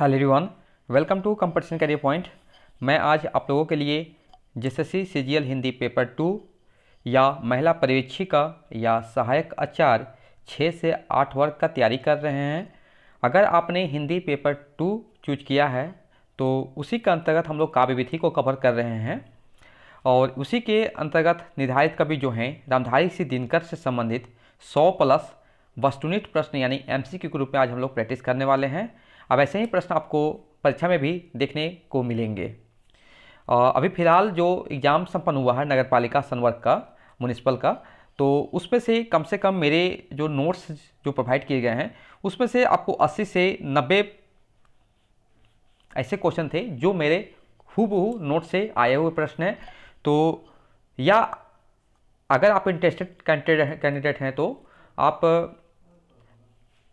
hello everyone welcome to competition career point मैं आज आप लोगों के लिए JSSC CGL Hindi paper two या महिला पर्यवेक्षिका या सहायक आचार्य छः से आठ वर्ग का तैयारी कर रहे हैं अगर आपने हिंदी पेपर टू चूज किया है तो उसी के अंतर्गत हम लोग काव्य विधि को कवर कर रहे हैं और उसी के अंतर्गत निर्धारित कवि जो हैं रामधारी सिंह दिनकर से संबंधित सौ प्लस वस्तुनिष्ठ प्रश्न यानी एम के रूप में आज हम लोग प्रैक्टिस करने वाले हैं अब ऐसे ही प्रश्न आपको परीक्षा में भी देखने को मिलेंगे अभी फिलहाल जो एग्ज़ाम संपन्न हुआ है नगर पालिका संवर्ग का म्यूनिसिपल का तो उसमें से कम से कम मेरे जो नोट्स जो प्रोवाइड किए गए हैं उसमें से आपको 80 से 90 ऐसे क्वेश्चन थे जो मेरे हूबहू नोट से आए हुए प्रश्न हैं तो या अगर आप इंटरेस्टेड कैंडिडेट हैं तो आप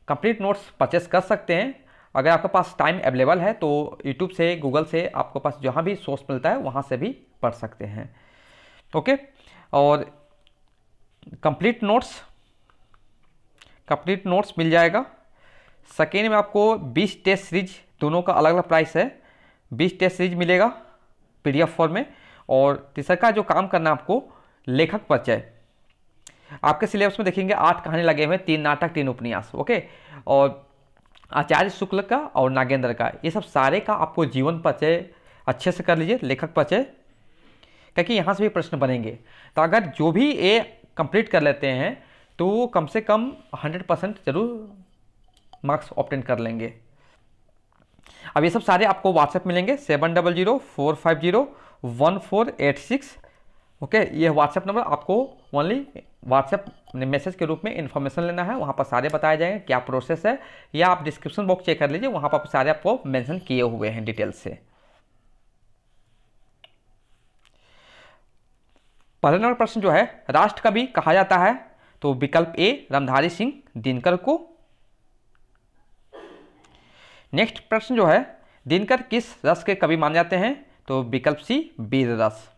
कंप्लीट नोट्स परचेस कर सकते हैं अगर आपके पास टाइम अवेलेबल है तो यूट्यूब से गूगल से आपके पास जहाँ भी सोर्स मिलता है वहाँ से भी पढ़ सकते हैं ओके और कंप्लीट नोट्स कंप्लीट नोट्स मिल जाएगा सेकेंड में आपको 20 टेस्ट सीरीज दोनों का अलग अलग प्राइस है 20 टेस्ट सीरीज मिलेगा पीडीएफ फॉर्म में और तीसरा का जो काम करना आपको लेखक परिचय आपके सिलेबस में देखेंगे आठ कहानी लगे हुए हैं तीन नाटक तीन उपन्यास ओके और आचार्य शुक्ल का और नागेंद्र का ये सब सारे का आपको जीवन परिचय अच्छे से कर लीजिए लेखक परिचय क्योंकि यहाँ से भी प्रश्न बनेंगे तो अगर जो भी ये कंप्लीट कर लेते हैं तो कम से कम 100 परसेंट जरूर मार्क्स ऑप्टेंट कर लेंगे अब ये सब सारे आपको व्हाट्सएप मिलेंगे seven double zero four five zero one four eight six okay okay, ये व्हाट्सएप नंबर आपको ओनली व्हाट्सएप मैसेज के रूप में इन्फॉर्मेशन लेना है वहाँ पर सारे बताए जाएंगे क्या प्रोसेस है या आप डिस्क्रिप्शन बॉक्स चेक कर लीजिए वहाँ पर सारे आपको मेंशन किए हुए हैं डिटेल से पहले नंबर प्रश्न जो है राष्ट्र कवि कहा जाता है तो विकल्प ए रामधारी सिंह दिनकर को नेक्स्ट प्रश्न जो है दिनकर किस रस के कवि माने जाते हैं तो विकल्प सी वीर रस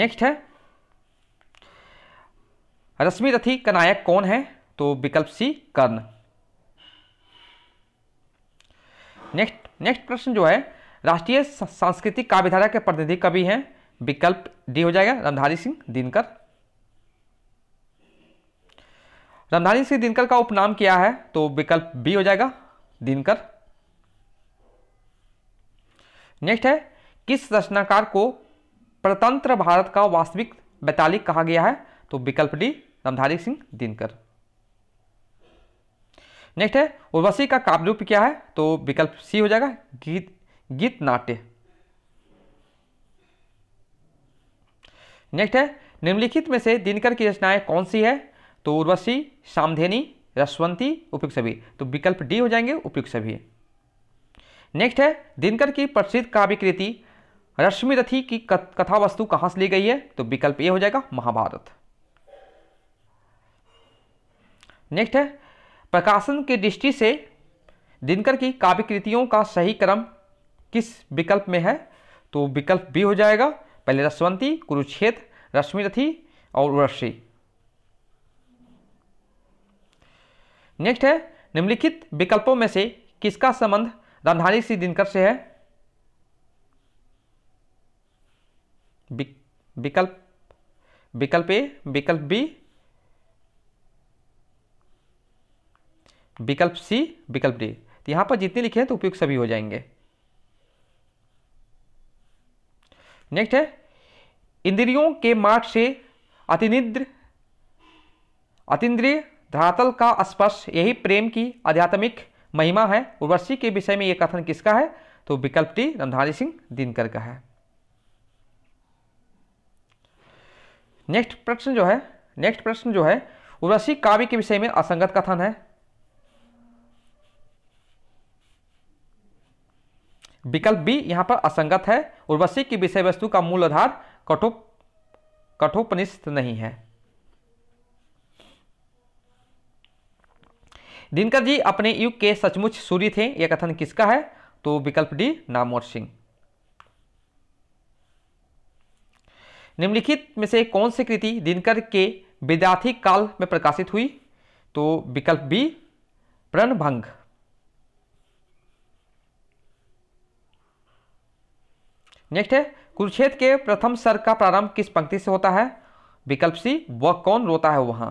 नेक्स्ट है रश्मि रथी का नायक कौन है तो विकल्प सी कर्ण नेक्स्ट नेक्स्ट प्रश्न जो है राष्ट्रीय सांस्कृतिक काव्यधारा के प्रतिनिधि कवि हैं विकल्प डी हो जाएगा रामधारी सिंह दिनकर रामधारी सिंह दिनकर का उपनाम क्या है तो विकल्प बी हो जाएगा दिनकर नेक्स्ट है किस रचनाकार को प्रतंत्र भारत का वास्तविक बैतालिक कहा गया है तो विकल्प डी रामधारी सिंह दिनकर नेक्स्ट है उर्वशी का काव्य रूप क्या है तो विकल्प सी हो जाएगा गीत गीत नाट्य नेक्स्ट है निम्नलिखित में से दिनकर की रचनाएं कौन सी है तो उर्वशी सामधेनी रसवंती उपयुक्त सभी तो विकल्प डी हो जाएंगे उपयुक्त सभी नेक्स्ट है दिनकर की प्रसिद्ध काव्य कृति रश्मि रथी की कथा वस्तु कहाँ से ली गई है तो विकल्प ए हो जाएगा महाभारत नेक्स्ट है प्रकाशन की दृष्टि से दिनकर की काव्य कृतियों का सही क्रम किस विकल्प में है तो विकल्प बी हो जाएगा पहले रसवंती कुरुक्षेत्र रश्मि रथी और उर्षि नेक्स्ट है निम्नलिखित विकल्पों में से किसका संबंध रंधारी सी दिनकर से है विकल्प विकल्प ए विकल्प बी विकल्प सी विकल्प डी तो यहां पर जितने लिखे हैं तो उपयुक्त सभी हो जाएंगे नेक्स्ट है इंद्रियों के मार्ग से अतिनिद्र अतिद्रिय धरातल का स्पर्श यही प्रेम की आध्यात्मिक महिमा है उर्वशी के विषय में यह कथन किसका है तो विकल्प टी रंधारी सिंह दिनकर का है नेक्स्ट प्रश्न जो है नेक्स्ट प्रश्न जो है उर्वशी काव्य के विषय में असंगत कथन है विकल्प बी यहां पर असंगत है उर्वशी की विषय वस्तु का मूल आधार कठो कठोपनिष्ठ नहीं है दिनकर जी अपने युग के सचमुच सूर्य थे यह कथन किसका है तो विकल्प डी नामोर सिंह निम्नलिखित में से कौन सी कृति दिनकर के विद्यार्थी काल में प्रकाशित हुई तो विकल्प बी प्रणभंग नेक्स्ट है कुरुक्षेत्र के प्रथम सर का प्रारंभ किस पंक्ति से होता है विकल्प सी वह कौन रोता है वहां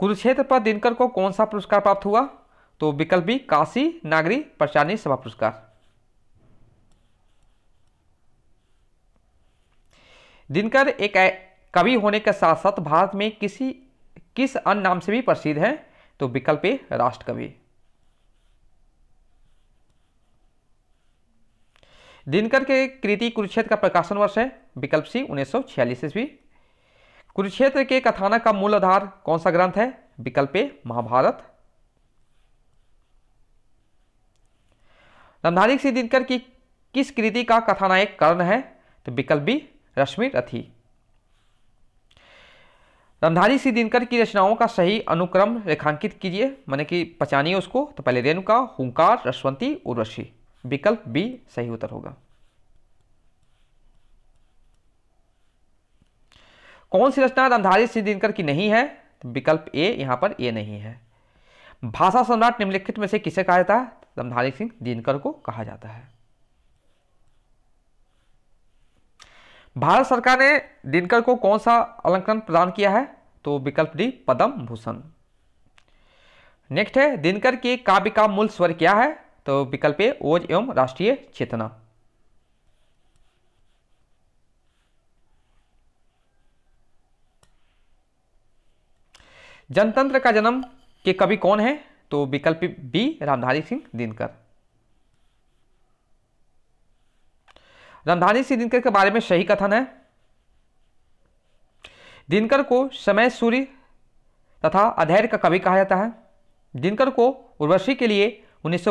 कुरुक्षेत्र पर दिनकर को कौन सा पुरस्कार प्राप्त हुआ तो विकल्प बी काशी नागरी प्रचारणी सभा पुरस्कार दिनकर एक कवि होने के साथ साथ भारत में किसी किस अन्य नाम से भी प्रसिद्ध है तो विकल्प ए राष्ट्र कवि दिनकर के कृति कुरुक्षेत्र का प्रकाशन वर्ष है विकल्प सी उन्नीस सौ छियालीस ईस्वी कुरुक्षेत्र के कथानक का मूल आधार कौन सा ग्रंथ है विकल्प ए महाभारत नमधारी सिंह दिनकर की किस कृति का कथानायक कर्ण है तो विकल्प बी रश्मि रथी रमधारी सी दिनकर की रचनाओं का सही अनुक्रम रेखांकित कीजिए माने कि पहचानिए उसको तो पहले रेणुका हुंकार रश्वंती उर्वशी विकल्प बी सही उत्तर होगा कौन सी रचना रंधारी सिंह दिनकर की नहीं है तो विकल्प ए यहां पर ए नहीं है भाषा सम्राट निम्नलिखित में से किसे कहा जाता है रंधारी सिंह दिनकर को कहा जाता है भारत सरकार ने दिनकर को कौन सा अलंकरण प्रदान किया है तो विकल्प डी पद्म भूषण नेक्स्ट है दिनकर के काव्य का मूल स्वर क्या है तो विकल्प ए ओज एवं राष्ट्रीय चेतना जनतंत्र का जन्म के कवि कौन है तो विकल्प बी रामधारी सिंह दिनकर रामधानी सिंह दिनकर के बारे में सही कथन है दिनकर को समय सूर्य तथा अधैर्य का कवि कहा जाता है दिनकर को उर्वशी के लिए उन्नीस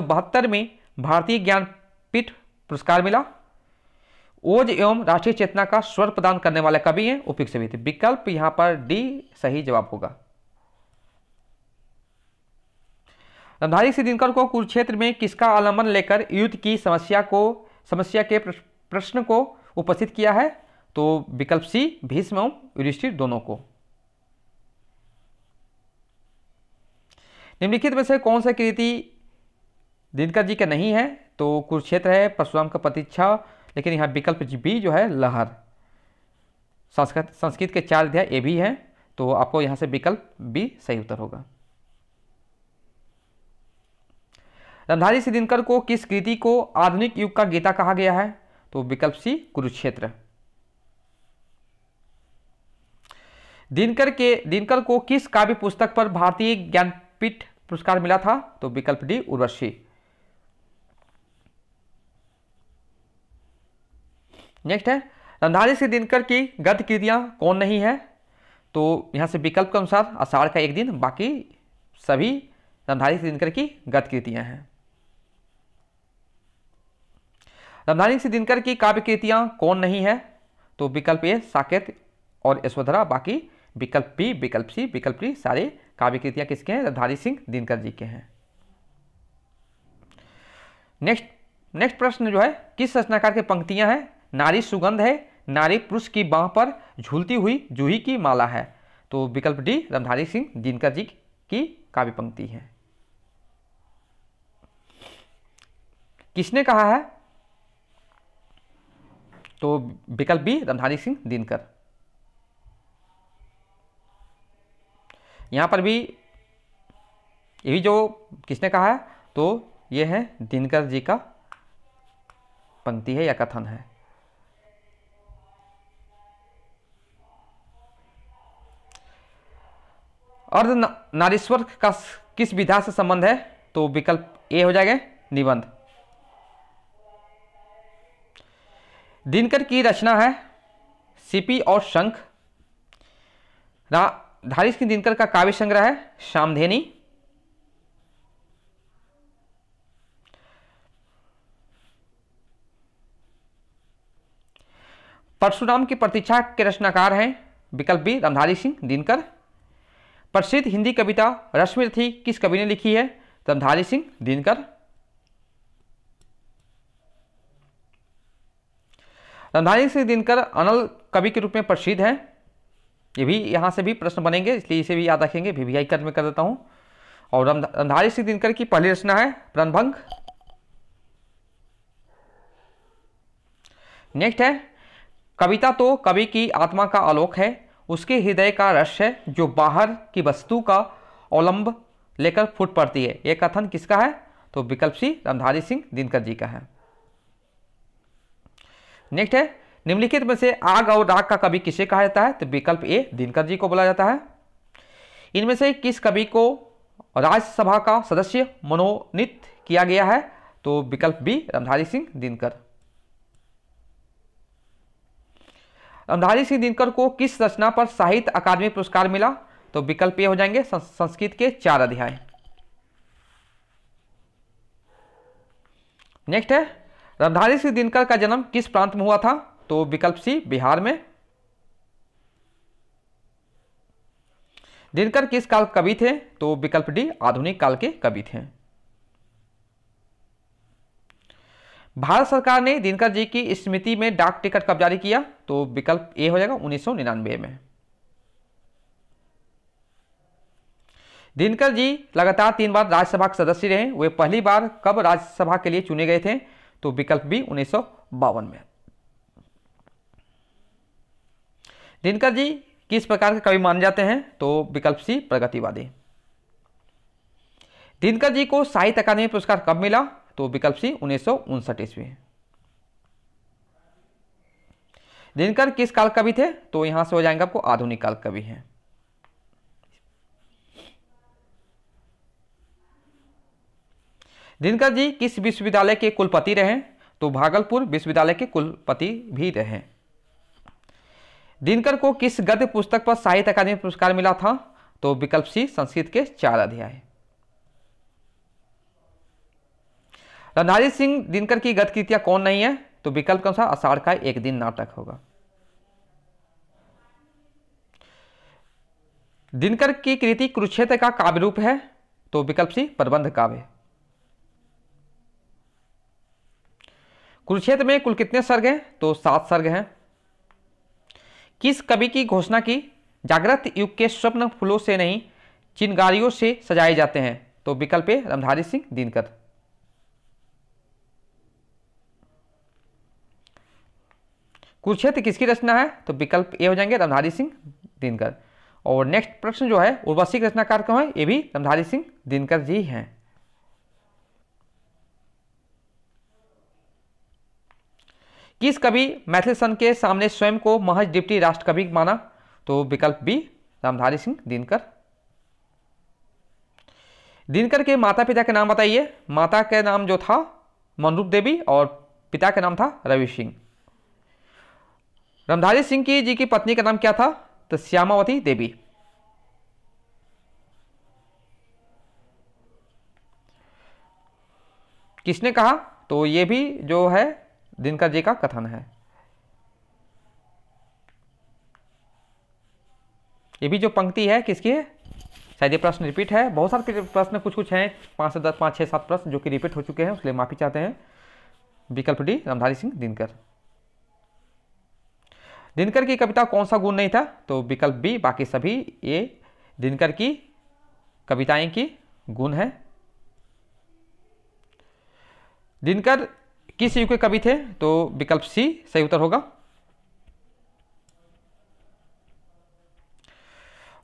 में भारतीय ज्ञानपीठ पुरस्कार मिला ओज एवं राष्ट्रीय चेतना का स्वर प्रदान करने वाले कवि हैं उपयुक्त सभी थे विकल्प यहां पर डी सही जवाब होगा रामधारी सिंह दिनकर को कुरुक्षेत्र में किसका आलम्बन लेकर युद्ध की समस्या को समस्या के प्रश्न को उपस्थित किया है तो विकल्प सी भीष्म एवं युधिष्ठिर दोनों को निम्नलिखित में से कौन सा कृति दिनकर जी का नहीं है तो कुरुक्षेत्र है परशुराम का प्रतीक्षा लेकिन यहाँ विकल्प बी जो है लहर संस्कृत संस्कृत के चार अध्याय ए भी हैं तो आपको यहाँ से विकल्प बी सही उत्तर होगा रंधारी से दिनकर को किस कृति को आधुनिक युग का गीता कहा गया है तो विकल्प सी कुरुक्षेत्र दिनकर के दिनकर को किस काव्य पुस्तक पर भारतीय ज्ञानपीठ पुरस्कार मिला था तो विकल्प डी उर्वशी नेक्स्ट है रंधारी से दिनकर की गद्य कृतियां कौन नहीं है तो यहां से विकल्प के अनुसार आषाढ़ का एक दिन बाकी सभी रंधारी से दिनकर की गद्य कृतियां हैं रामधारी सिंह दिनकर की काव्य कृतियां कौन नहीं है तो विकल्प ए साकेत और यशोधरा बाकी विकल्प बी विकल्प सी विकल्प डी सारे काव्य कृतियां किसके हैं रामधारी सिंह दिनकर जी के हैं नेक्स्ट नेक्स्ट प्रश्न जो है किस रचनाकार की पंक्तियां हैं नारी सुगंध है नारी पुरुष की बाह पर झूलती हुई जूही की माला है तो विकल्प डी रामधारी सिंह दिनकर जी की काव्य पंक्ति है किसने कहा है तो विकल्प बी रामधारी सिंह दिनकर यहाँ पर भी ये भी जो किसने कहा है तो ये है दिनकर जी का पंक्ति है या कथन है और नारीश्वर का किस विधा से संबंध है तो विकल्प ए हो जाएगा निबंध दिनकर की रचना है सिपी और शंख धारिश की दिनकर का काव्य संग्रह है शामधेनी परशुराम की प्रतीक्षा के रचनाकार हैं विकल्प बी रामधारी सिंह दिनकर प्रसिद्ध हिंदी कविता रश्मि थी किस कवि ने लिखी है रामधारी सिंह दिनकर संधानी सिंह दिनकर अनल कवि के रूप में प्रसिद्ध हैं ये भी यहाँ से भी प्रश्न बनेंगे इसलिए इसे भी याद रखेंगे भी वी में कर देता हूँ और रंधारी सिंह दिनकर की पहली रचना है प्रणभंग नेक्स्ट है कविता तो कवि की आत्मा का आलोक है उसके हृदय का रस है जो बाहर की वस्तु का अवलंब लेकर फूट पड़ती है ये कथन किसका है तो विकल्प सी रंधारी सिंह दिनकर जी का है नेक्स्ट है निम्नलिखित में से आग और राग का कवि किसे कहा जाता है तो विकल्प ए दिनकर जी को बोला जाता है इनमें से किस कवि को राज्यसभा का सदस्य मनोनीत किया गया है तो विकल्प बी रामधारी सिंह दिनकर रामधारी सिंह दिनकर को किस रचना पर साहित्य अकादमी पुरस्कार मिला तो विकल्प ये हो जाएंगे संस्कृत के चार अध्याय नेक्स्ट है रामधारी सिंह दिनकर का जन्म किस प्रांत में हुआ था तो विकल्प सी बिहार में दिनकर किस काल कवि थे तो विकल्प डी आधुनिक काल के कवि थे भारत सरकार ने दिनकर जी की स्मृति में डाक टिकट कब जारी किया तो विकल्प ए हो जाएगा उन्नीस में दिनकर जी लगातार तीन बार राज्यसभा के सदस्य रहे वे पहली बार कब राज्यसभा के लिए चुने गए थे तो विकल्प बी उन्नीस में दिनकर जी किस प्रकार के कवि माने जाते हैं तो विकल्प सी प्रगतिवादी दिनकर जी को साहित्य अकादमी पुरस्कार कब मिला तो विकल्प सी उन्नीस सौ उनसठ ईस्वी दिनकर किस काल कवि थे तो यहां से हो जाएंगे आपको आधुनिक काल कवि हैं दिनकर जी किस विश्वविद्यालय के कुलपति रहे तो भागलपुर विश्वविद्यालय के कुलपति भी रहे दिनकर को किस गद्य पुस्तक पर साहित्य अकादमी पुरस्कार मिला था तो विकल्प सी संस्कृत के चार अध्याय रंधारी सिंह दिनकर की गद्य कृतियां कौन नहीं है तो विकल्प के अनुसार आषाढ़ का एक दिन नाटक होगा दिनकर की कृति कुरुक्षेत्र का काव्य रूप है तो विकल्प सी प्रबंध काव्य कुरुक्षेत्र में कुल कितने सर्ग हैं तो सात सर्ग हैं किस कवि की घोषणा की जागृत युग के स्वप्न फूलों से नहीं चिनगारियों से सजाए जाते हैं तो विकल्प है रमधारी सिंह दिनकर कुरुक्षेत्र किसकी रचना है तो विकल्प ए हो जाएंगे रामधारी सिंह दिनकर और नेक्स्ट प्रश्न जो है उर्वशी रचनाकार कौन है ये भी रामधारी सिंह दिनकर जी हैं किस कवि मैथिल के सामने स्वयं को महज डिप्टी राष्ट्रकवि माना तो विकल्प बी रामधारी सिंह दिनकर दिनकर के माता पिता के नाम बताइए माता का नाम जो था मनरूप देवी और पिता का नाम था रवि सिंह रामधारी सिंह की जी की पत्नी का नाम क्या था तो श्यामावती देवी किसने कहा तो ये भी जो है दिनकर जी का कथन है ये भी जो पंक्ति है किसकी है शायद ये प्रश्न रिपीट है बहुत सारे प्रश्न कुछ कुछ हैं पाँच से दस पाँच छः सात प्रश्न जो कि रिपीट हो चुके हैं उसलिए माफ़ी चाहते हैं विकल्प डी रामधारी सिंह दिनकर दिनकर की कविता कौन सा गुण नहीं था तो विकल्प बी बाकी सभी ये दिनकर की कविताएं की गुण है दिनकर किस युग के कवि थे तो विकल्प सी सही उत्तर होगा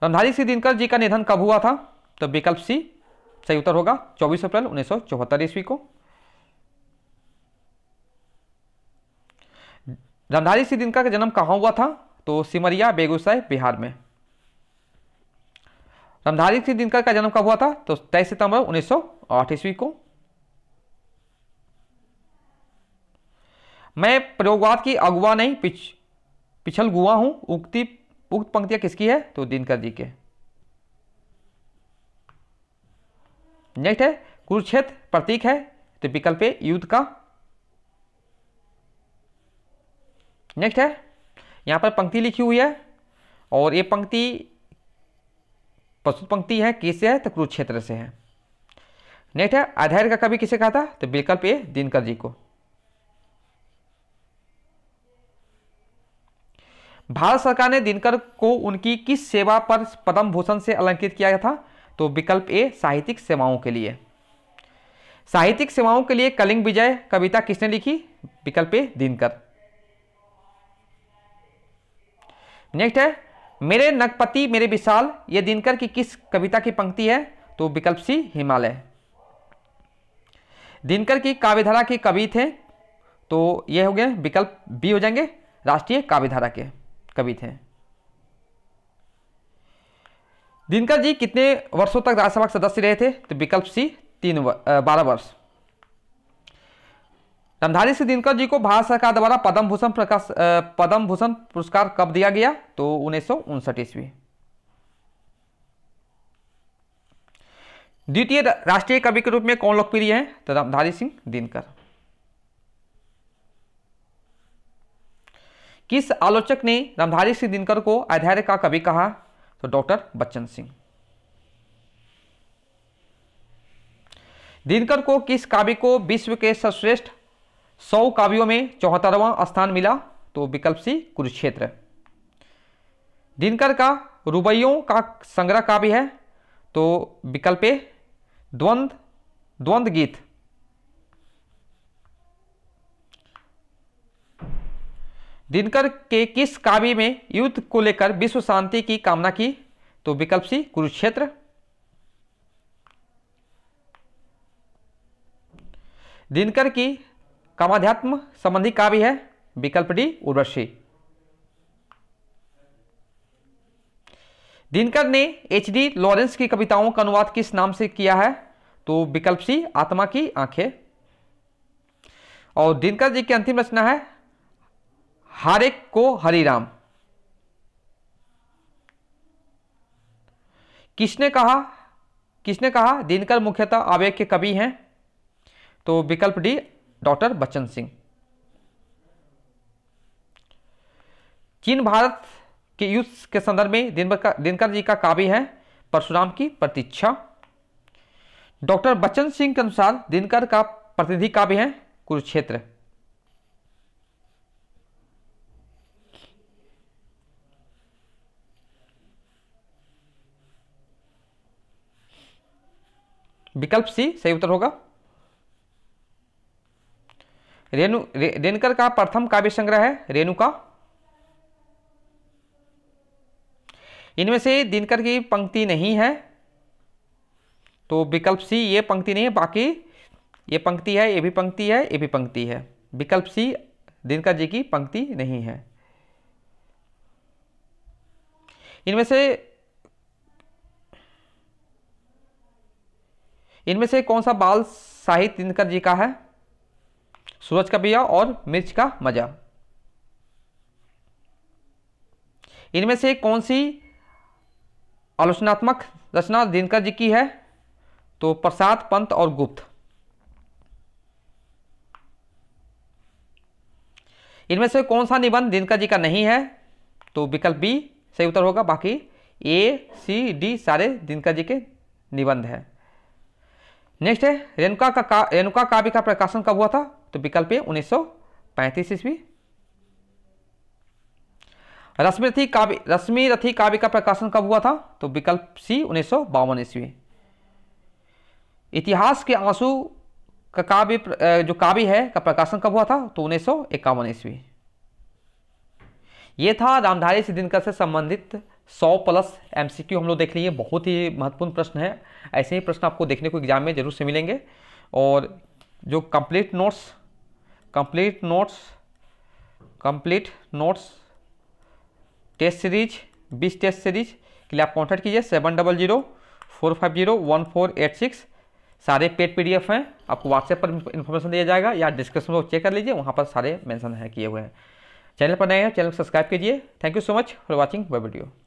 रंधारी सिंह दिनकर जी का निधन कब हुआ था तो विकल्प सी सही उत्तर होगा 24 अप्रैल उन्नीस सौ ईस्वी को रंधारी सिंह दिनकर का जन्म कहां हुआ था तो सिमरिया बेगूसराय बिहार में रंधारी सिंह दिनकर का जन्म कब हुआ था तो तेईस सितंबर उन्नीस सौ ईस्वी को मैं प्रयोगवाद की अगुवा नहीं पिछ पिछल गुआ हूं उक्ति उक्त पंक्तियां किसकी है तो दिनकर जी के नेक्स्ट है कुरुक्षेत्र प्रतीक है तो विकल्प है युद्ध का नेक्स्ट है यहाँ पर पंक्ति लिखी हुई है और ये पंक्ति प्रस्तुत पंक्ति है किससे है तो कुरुक्षेत्र से है नेक्स्ट है आधार का कवि किसे कहा था तो विकल्प ए दिनकर जी को भारत सरकार ने दिनकर को उनकी किस सेवा पर पद्म भूषण से अलंकृत किया था तो विकल्प ए साहित्यिक सेवाओं के लिए साहित्यिक सेवाओं के लिए कलिंग विजय कविता किसने लिखी विकल्प ए दिनकर नेक्स्ट है मेरे नगपति मेरे विशाल ये दिनकर की किस कविता की पंक्ति है तो विकल्प सी हिमालय दिनकर की काव्यधारा के कवि थे तो ये हो गए विकल्प बी हो जाएंगे राष्ट्रीय काव्यधारा के कवि थे दिनकर जी कितने वर्षों तक राज्यसभा के सदस्य रहे थे तो विकल्प सी तीन बारह वर्ष रामधारी सिंह दिनकर जी को भारत सरकार द्वारा पद्म भूषण प्रकाश पद्म भूषण पुरस्कार कब दिया गया तो उन्नीस सौ उनसठ ईस्वी द्वितीय राष्ट्रीय कवि के रूप में कौन लोकप्रिय हैं तो रामधारी सिंह दिनकर किस आलोचक ने रामधारी सिंह दिनकर को अधैर्य का कवि कहा तो डॉक्टर बच्चन सिंह दिनकर को किस काव्य को विश्व के सर्वश्रेष्ठ सौ काव्यों में चौहत्तरवां स्थान मिला तो विकल्प सी कुरुक्षेत्र दिनकर का रुबइयों का संग्रह काव्य है तो विकल्प ए द्वंद द्वंद गीत दिनकर के किस काव्य में युद्ध को लेकर विश्व शांति की कामना की तो विकल्प सी कुरुक्षेत्र दिनकर की कामाध्यात्म संबंधी काव्य है विकल्प डी उर्वशी दिनकर ने एच डी लॉरेंस की कविताओं का अनुवाद किस नाम से किया है तो विकल्प सी आत्मा की आंखें और दिनकर जी की अंतिम रचना है हरेक को हरिराम किसने कहा किसने कहा दिनकर मुख्यतः आवेग के कवि हैं तो विकल्प डी डॉक्टर बच्चन सिंह चीन भारत के युद्ध के संदर्भ में दिनकर दिनकर जी का काव्य है परशुराम की प्रतीक्षा डॉक्टर बच्चन सिंह के अनुसार दिनकर का प्रतिनिधि काव्य है कुरुक्षेत्र विकल्प सी सही उत्तर होगा रेणु रे, रेनकर का प्रथम काव्य संग्रह है रेणु का इनमें से दिनकर की पंक्ति नहीं है तो विकल्प सी ये पंक्ति नहीं है बाकी ये पंक्ति है ये भी पंक्ति है ये भी पंक्ति है विकल्प सी दिनकर जी की पंक्ति नहीं है इनमें से इनमें से कौन सा बाल साहित्य दिनकर जी का है सूरज का बिया और मिर्च का मजा इनमें से कौन सी आलोचनात्मक रचना दिनकर जी की है तो प्रसाद पंत और गुप्त इनमें से कौन सा निबंध दिनकर जी का नहीं है तो विकल्प बी सही उत्तर होगा बाकी ए सी डी सारे दिनकर जी के निबंध हैं नेक्स्ट है रेणुका का, का रेणुका काव्य का प्रकाशन कब हुआ था तो विकल्प है उन्नीस सौ पैंतीस ईस्वी रश्मिरथी काव्य रश्मि रथी काव्य का प्रकाशन कब हुआ था तो विकल्प सी उन्नीस सौ बावन ईस्वी इतिहास के आंसू का काव्य जो काव्य है का प्रकाशन कब हुआ था तो उन्नीस सौ इक्यावन ईस्वी ये था रामधारी सिद्धिनकर से संबंधित सौ प्लस एम हम लोग देख लिए बहुत ही महत्वपूर्ण प्रश्न है ऐसे ही प्रश्न आपको देखने को एग्जाम में जरूर से मिलेंगे और जो complete notes complete notes complete notes test series बीस टेस्ट सीरीज के लिए आप कॉन्टैक्ट कीजिए seven double zero four five zero one four eight six सारे पेड पीडीएफ हैं आपको व्हाट्सएप पर इन्फॉर्मेशन दिया जाएगा या डिस्क्रिप्शन में चेक कर लीजिए वहाँ पर सारे मेंशन है किए हुए हैं चैनल पर नए हैं चैनल को सब्सक्राइब कीजिए thank you so much for watching bye video